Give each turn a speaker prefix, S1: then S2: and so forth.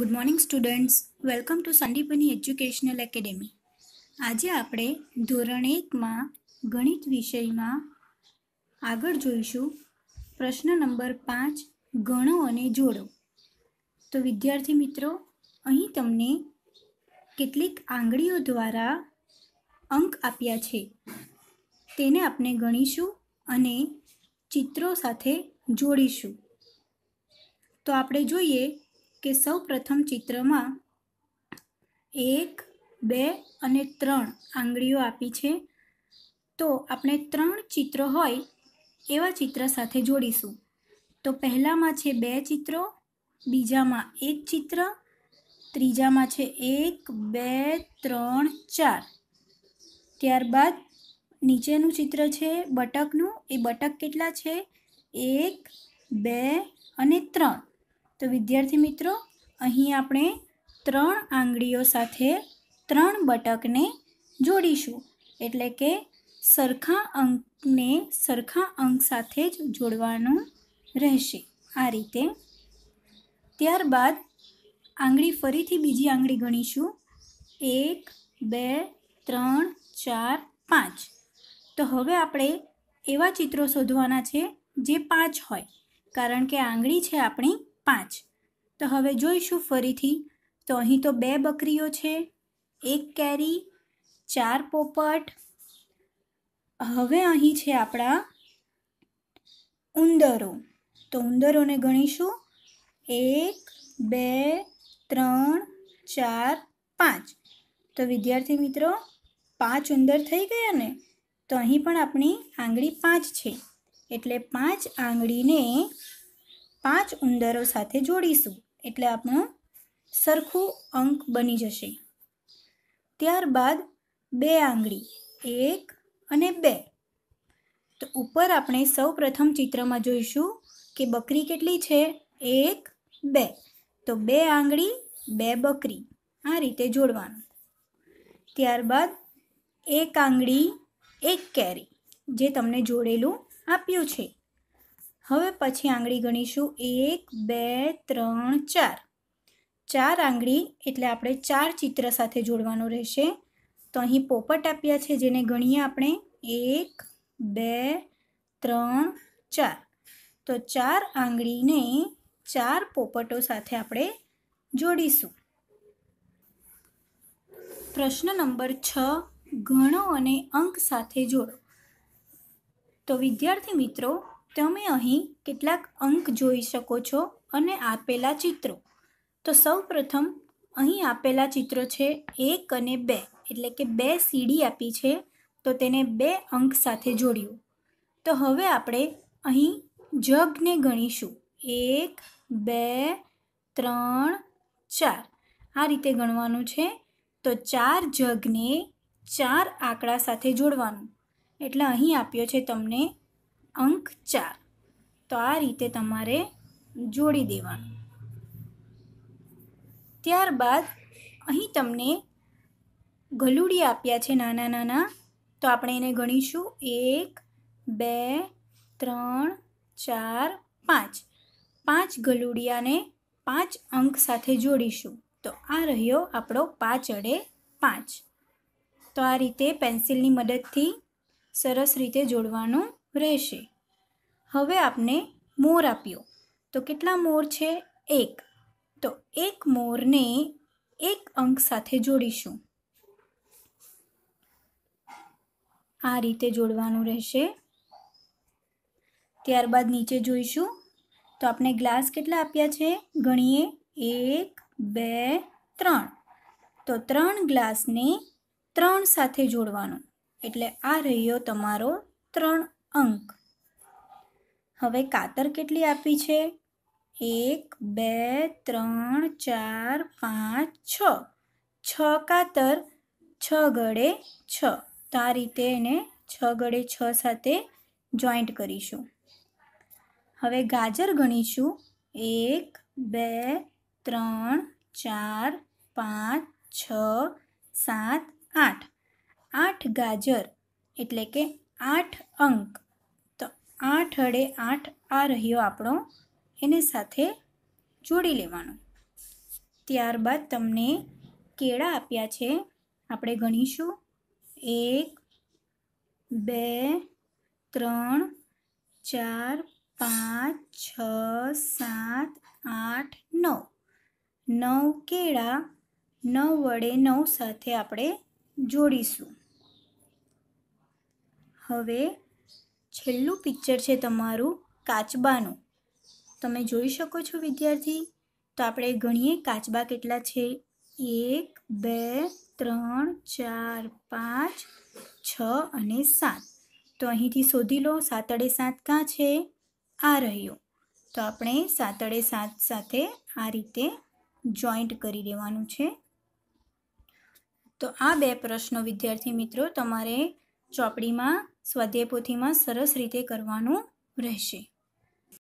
S1: good morning students welcome to Sandipani educational academy આજે આપણે ધોરણ એકમાં ગણિત વિષયમાં આગળ જોઈશું પ્રશ્ન નંબર પાંચ ગણો અને જોડો તો વિદ્યાર્થી મિત્રો અહીં તમને કેટલીક આંગળીઓ દ્વારા અંક આપ્યા છે તેને આપણે ગણીશું અને ચિત્રો સાથે જોડીશું તો આપણે જોઈએ કે સૌ પ્રથમ ચિત્રમાં એક બે અને ત્રણ આંગળીઓ આપી છે તો આપણે ત્રણ ચિત્રો હોય એવા ચિત્ર સાથે જોડીશું તો પહેલામાં છે બે ચિત્રો બીજામાં એક ચિત્ર ત્રીજામાં છે એક બે ત્રણ ચાર ત્યારબાદ નીચેનું ચિત્ર છે બટકનું એ બટક કેટલા છે એક બે અને ત્રણ તો વિદ્યાર્થી મિત્રો અહીં આપણે ત્રણ આંગળીઓ સાથે ત્રણ બટકને જોડીશું એટલે કે સરખા અંકને સરખા અંક સાથે જ જોડવાનું રહેશે આ રીતે ત્યારબાદ આંગળી ફરીથી બીજી આંગળી ગણીશું એક બે ત્રણ ચાર પાંચ તો હવે આપણે એવા ચિત્રો શોધવાના છે જે પાંચ હોય કારણ કે આંગળી છે આપણી પાંચ તો હવે જોઈશું ફરીથી તો અહીં તો બે બકરીઓ છે એક કેરી ચાર પોપટ હવે અહીં છે આપણા ઉંદરો તો ઉંદરોને ગણીશું એક બે ત્રણ ચાર પાંચ તો વિદ્યાર્થી મિત્રો પાંચ ઉંદર થઈ ગયા ને તો અહીં પણ આપણી આંગળી પાંચ છે એટલે પાંચ આંગળીને પાંચ ઉંદરો સાથે જોડીશું એટલે આપણો સરખું અંક બની જશે ત્યારબાદ બે આંગળી એક અને બે તો ઉપર આપણે સૌ પ્રથમ ચિત્રમાં જોઈશું કે બકરી કેટલી છે એક બે તો બે આંગળી બે બકરી આ રીતે જોડવાનું ત્યારબાદ એક આંગળી એક કેરી જે તમને જોડેલું આપ્યું છે હવે પછી આંગળી ગણીશું એક બે ત્રણ ચાર ચાર આંગળી એટલે આપણે ચાર ચિત્ર સાથે જોડવાનો રહેશે તો અહીં પોપટ આપ્યા છે જેને ગણીએ આપણે એક બે ત્રણ ચાર તો ચાર આંગળીને ચાર પોપટો સાથે આપણે જોડીશું પ્રશ્ન નંબર છ ગણો અને અંક સાથે જોડો તો વિદ્યાર્થી મિત્રો તમે અહીં કેટલાક અંક જોઈ શકો છો અને આપેલા ચિત્રો તો સૌ પ્રથમ અહીં આપેલા ચિત્રો છે એક અને બે એટલે કે બે સીડી આપી છે તો તેને બે અંક સાથે જોડ્યું તો હવે આપણે અહીં જગને ગણીશું એક બે ત્રણ ચાર આ રીતે ગણવાનું છે તો ચાર જગને ચાર આંકડા સાથે જોડવાનું એટલે અહીં આપ્યો છે તમને અંક ચાર તો આ રીતે તમારે જોડી દેવાનું ત્યારબાદ અહીં તમને ગલુડી આપ્યા છે નાના નાના તો આપણે એને ગણીશું એક બે ત્રણ ચાર પાંચ પાંચ ગલુડિયાને પાંચ અંક સાથે જોડીશું તો આ રહ્યો આપણો પાંચ અડે પાંચ તો આ રીતે પેન્સિલની મદદથી સરસ રીતે જોડવાનું રહેશે હવે આપને મોર આપ્યો તો કેટલા મોર છે એક તો એક મોરને એક અંક સાથે જોડીશું આ રીતે જોડવાનું રહેશે ત્યારબાદ નીચે જોઈશું તો આપણે ગ્લાસ કેટલા આપ્યા છે ગણીએ એક બે ત્રણ તો ત્રણ ગ્લાસને ત્રણ સાથે જોડવાનું એટલે આ રહ્યો તમારો ત્રણ અંક હવે કાતર કેટલી આપી છે એક બે ત્રણ ચાર પાંચ છ છ કાતર છ ગળે છ તો આ રીતે એને છ ગળે છ સાથે જોઈન્ટ કરીશું હવે ગાજર ગણીશું એક બે ત્રણ ચાર પાંચ છ સાત આઠ આઠ ગાજર એટલે કે આઠ અંક તો આઠ અડે આઠ આ રહ્યો આપણો એને સાથે જોડી લેવાનો ત્યારબાદ તમને કેળા આપ્યા છે આપણે ગણીશું એક બે ત્રણ ચાર પાંચ છ સાત આઠ નવ નવ કેળા નવ વડે નવ સાથે આપણે જોડીશું હવે છેલ્લું પિક્ચર છે તમારું કાચબાનું તમે જોઈ શકો છો વિદ્યાર્થી તો આપણે ગણીએ કાચબા કેટલા છે એક બે ત્રણ ચાર પાંચ છ અને સાત તો અહીંથી શોધી લો સાતડે સાત કાં છે આ રહ્યો તો આપણે સાતડે સાત સાથે આ રીતે જોઈન્ટ કરી દેવાનું છે તો આ બે પ્રશ્નો વિદ્યાર્થી મિત્રો તમારે ચોપડીમાં સ્વાધ્યાય પોથીમાં સરસ રીતે કરવાનું રહેશે